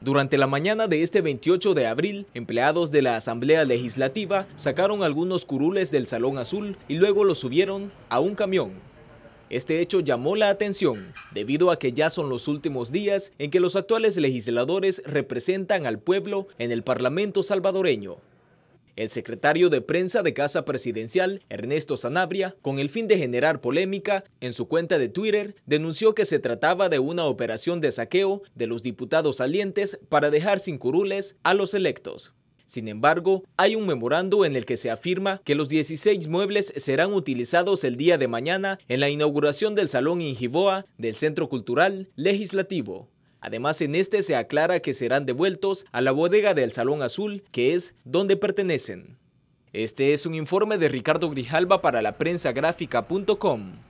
Durante la mañana de este 28 de abril, empleados de la Asamblea Legislativa sacaron algunos curules del Salón Azul y luego los subieron a un camión. Este hecho llamó la atención, debido a que ya son los últimos días en que los actuales legisladores representan al pueblo en el Parlamento salvadoreño el secretario de prensa de Casa Presidencial, Ernesto Sanabria, con el fin de generar polémica, en su cuenta de Twitter denunció que se trataba de una operación de saqueo de los diputados salientes para dejar sin curules a los electos. Sin embargo, hay un memorando en el que se afirma que los 16 muebles serán utilizados el día de mañana en la inauguración del Salón Injiboa del Centro Cultural Legislativo. Además, en este se aclara que serán devueltos a la bodega del Salón Azul, que es donde pertenecen. Este es un informe de Ricardo Grijalba para la prensa gráfica.com.